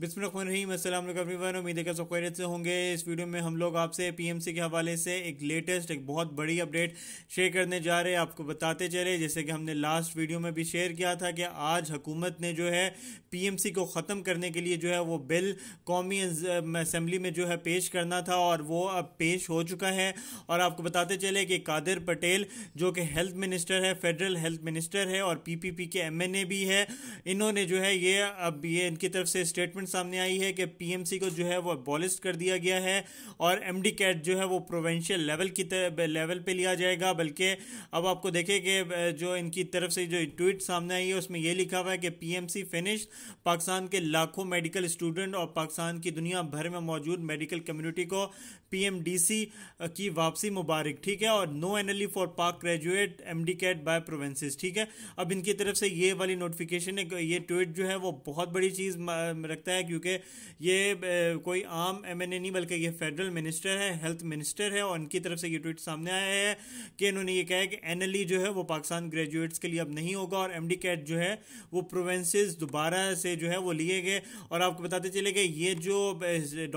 बिस्मिल उम्मीद है कि सब खैरियत से होंगे इस वीडियो में हम लोग आपसे पीएमसी के हवाले से एक लेटेस्ट एक बहुत बड़ी अपडेट शेयर करने जा रहे हैं आपको बताते चले जैसे कि हमने लास्ट वीडियो में भी शेयर किया था कि आज हुकूमत ने जो है पीएमसी को ख़त्म करने के लिए जो है वो बिल कौमी असम्बली में जो है पेश करना था और वो अब पेश हो चुका है और आपको बताते चले कि कादिर पटेल जो कि हेल्थ मिनिस्टर है फेडरल हेल्थ मिनिस्टर है और पी के ए भी है इन्होंने जो है ये अब ये इनकी तरफ से स्टेटमेंट डेवलपमेंट सामने आई है कि पीएमसी को जो है वो अबॉलिस्ट कर दिया गया है और एमडी कैट जो है वो प्रोवेंशियल लेवल की लेवल पे लिया जाएगा बल्कि अब आपको देखें कि जो इनकी तरफ से जो ट्वीट सामने आई है उसमें यह लिखा हुआ है कि पी फिनिश पाकिस्तान के लाखों मेडिकल स्टूडेंट और पाकिस्तान की दुनिया भर में मौजूद मेडिकल कम्यूनिटी को पी की वापसी मुबारक ठीक है और no N for Pak graduate M CAT by provinces ठीक है अब इनकी तरफ से ये वाली नोटिफिकेशन ये ट्वीट जो है वो बहुत बड़ी चीज़ रखता है है क्योंकि ये कोई आम एम एन ए नहीं बल्कि ये फेडरल मिनिस्टर है हेल्थ मिनिस्टर है और इनकी तरफ से ये ट्वीट सामने आया है कि इन्होंने ये कहा है कि एन एल ई जो है वो पाकिस्तान ग्रेजुएट्स के लिए अब नहीं होगा और एम डी कैट जो है वो प्रोवेंसेज दोबारा से जो है वो लिए गए और आपको बताते चले गए ये जो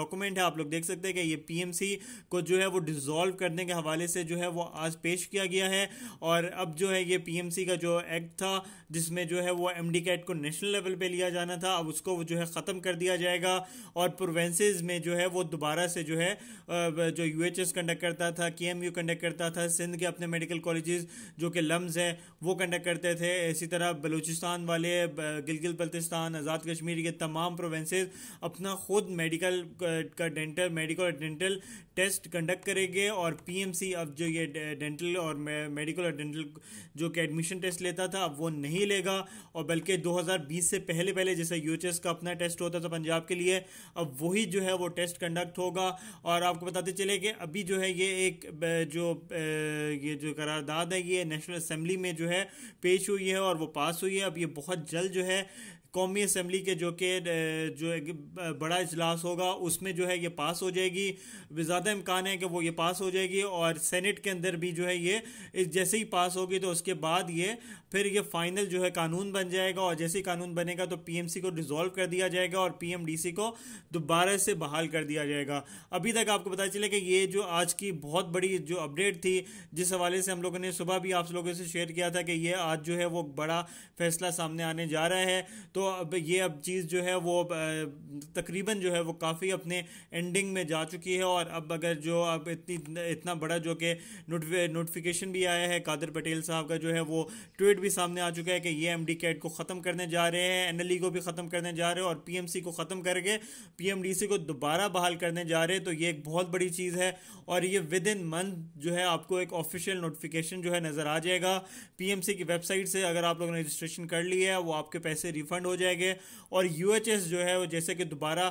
डॉक्यूमेंट है आप लोग देख सकते हैं कि ये पी एम सी को जो है वो डिज़ोल्व करने के हवाले से जो है वो आज पेश किया गया है और अब जो है ये पी एम सी का जो एक्ट था जिसमें जो है वो एम डी कैट को नेशनल लेवल पर लिया जाना था अब उसको जो है ख़त्म कर कर दिया जाएगा और प्रोवेंसेज में जो है वो दोबारा से जो है जो यू कंडक्ट करता था के कंडक्ट करता था सिंध के अपने मेडिकल कॉलेजेस जो कि लम्स हैं वो कंडक्ट करते थे इसी तरह बलूचिस्तान वाले गिलगिल बल्तिस्तान आज़ाद कश्मीर के तमाम प्रोवेंसेज अपना खुद मेडिकल का डेंटल मेडिकल और डेंटल टेस्ट कंडक्ट करेंगे और पीएमसी अब जो ये डेंटल और मेडिकल और डेंटल जो कि एडमिशन टेस्ट लेता था अब वो नहीं लेगा और बल्कि 2020 से पहले पहले जैसे यूएचएस का अपना टेस्ट होता किंग्स ऑफ पंजाब के लिए अब वही जो है वो टेस्ट कंडक्ट होगा और आपको बताते चले कि अभी जो है ये एक जो ये जो करारदाद है ये नेशनल असम्बली में जो है पेश हुई है और वो पास हुई है अब ये बहुत जल्द जो है कौमी असम्बली के जो कि जो एक बड़ा इजलास होगा उसमें जो है ये पास हो जाएगी ज़्यादा इम्कान है कि वो ये पास हो जाएगी और सेनेट के अंदर भी जो है ये जैसे ही पास होगी तो उसके बाद ये फिर ये फाइनल जो है कानून बन जाएगा और जैसे ही कानून बनेगा तो पीएमसी को डिज़ोल्व कर दिया जाएगा और और पीएमडीसी को दोबारा से बहाल कर दिया जाएगा अभी तक आपको पता चले कि ये जो आज की बहुत बड़ी जो अपडेट थी जिस हवाले से हम लोगों ने सुबह भी आप लोगों से शेयर किया था कि ये आज जो है वो बड़ा फैसला सामने आने जा रहा है तो अब ये अब चीज़ जो है वो तकरीबन जो है वो काफ़ी अपने एंडिंग में जा चुकी है और अब अगर जो अब इतनी इतना बड़ा जो कि नोटिफिकेशन भी आया है कादर पटेल साहब का जो है वो ट्वीट भी सामने आ चुका है कि ये एम कैट को ख़त्म करने जा रहे हैं एन को भी ख़त्म करने जा रहे हैं और पी एसएससी को ख़त्म करके पीएमडीसी को दोबारा बहाल करने जा रहे हैं तो ये एक बहुत बड़ी चीज़ है और ये विद इन मंथ जो है आपको एक ऑफिशियल नोटिफिकेशन जो है नज़र आ जाएगा पीएमसी की वेबसाइट से अगर आप लोगों ने रजिस्ट्रेशन कर लिया है वो आपके पैसे रिफंड हो जाएंगे और यू जो है वो जैसे कि दोबारा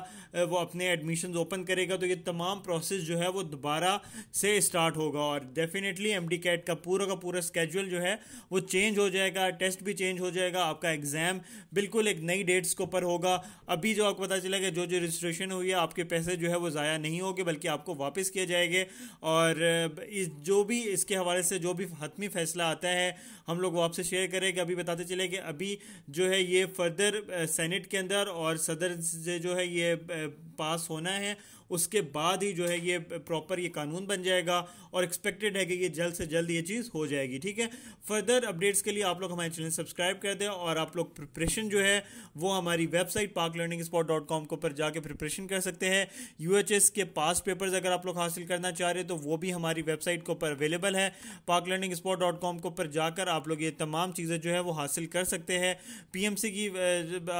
वो अपने एडमिशन ओपन करेगा तो ये तमाम प्रोसेस जो है वो दोबारा से स्टार्ट होगा और डेफिनेटली एम कैट का पूरा का पूरा स्केजुअल जो है वो चेंज हो जाएगा टेस्ट भी चेंज हो जाएगा आपका एग्ज़ाम बिल्कुल एक नई डेट्स के ऊपर होगा अभी भी जो आपको पता चलेगा जो जो रजिस्ट्रेशन हुई है आपके पैसे जो है वो ज़ाया नहीं होंगे बल्कि आपको वापस किए जाएंगे और इस जो भी इसके हवाले से जो भी हतमी फैसला आता है हम लोग वो आपसे शेयर करेंगे अभी बताते चले कि अभी जो है ये फर्दर सेनेट के अंदर और सदर से जो है ये पास होना है उसके बाद ही जो है ये प्रॉपर ये कानून बन जाएगा और एक्सपेक्टेड है कि ये जल्द से जल्द ये चीज़ हो जाएगी ठीक है फर्दर अपडेट्स के लिए आप लोग हमारे चैनल सब्सक्राइब कर दें और आप लोग प्रिपरेशन जो है वो हमारी वेबसाइट पाक लर्निंग स्पॉट डॉट कॉम के ऊपर जाके प्रिपरेशन कर सकते हैं यू के पास पेपर्स अगर आप लोग हासिल करना चाह रहे हैं तो वो भी हमारी वेबसाइट के ऊपर अवेलेबल है पाक लर्निंग स्पॉट डॉट कॉम के ऊपर जाकर आप लोग ये तमाम चीज़ें जो है वो हासिल कर सकते हैं पीएमसी की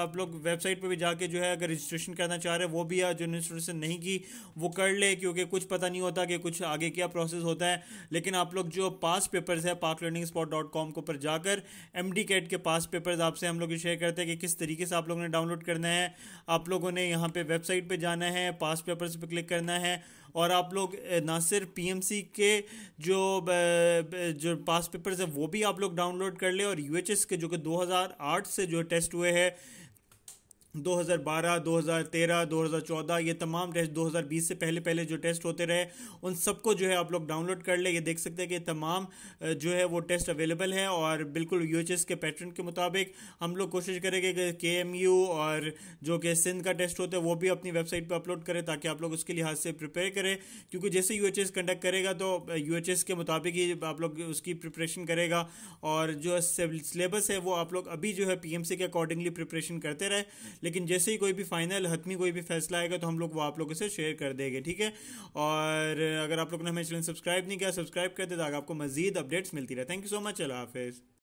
आप लोग वेबसाइट पर भी जाके जो है अगर रजिस्ट्रेशन करना चाह रहे हैं वो भी जो रजिस्ट्रेशन नहीं की वो कर ले क्योंकि कुछ पता नहीं होता कि कुछ आगे क्या प्रोसेस होता है लेकिन आप लोग जो पास पेपर्स है पाक लर्निंग स्पॉट डॉट कॉम के ऊपर जाकर एम डी कैट के पास पेपर्स आपसे हम लोग शेयर करते हैं कि किस तरीके से आप लोगों ने डाउनलोड करना है आप लोगों ने यहाँ पे वेबसाइट पे जाना है पास पेपर्स पे क्लिक करना है और आप लोग ना सिर्फ पीएमसी के जो जो पास पेपर्स है वो भी आप लोग डाउनलोड कर ले और यूएचएस के जो कि आठ से जो टेस्ट हुए हैं 2012, 2013, 2014 ये तमाम टेस्ट 2020 से पहले पहले जो टेस्ट होते रहे उन सबको जो है आप लोग डाउनलोड कर ले ये देख सकते हैं कि तमाम जो है वो टेस्ट अवेलेबल हैं और बिल्कुल यू के पैटर्न के मुताबिक हम लोग कोशिश करेंगे कि के और जो कि सिंध का टेस्ट होता है वो भी अपनी वेबसाइट पर अपलोड करें ताकि आप लोग उसके लिहाज से प्रिपेयर करें क्योंकि जैसे यू कंडक्ट करेगा तो यू के मुताबिक ही आप लोग उसकी प्रिपरेशन करेगा और जो सिलेबस है वो आप लोग अभी जो है पी के अकॉर्डिंगली प्रिपरेशन करते रहे लेकिन जैसे ही कोई भी फाइनल हतमी कोई भी फैसला आएगा तो हम लोग वो आप लोगों से शेयर कर देंगे ठीक है और अगर आप लोग ने हमें चैनल सब्सक्राइब नहीं किया सब्सक्राइब कर दे ताकि आपको मजीद अपडेट्स मिलती रहे थैंक यू सो मच अल्लाह हाफिज़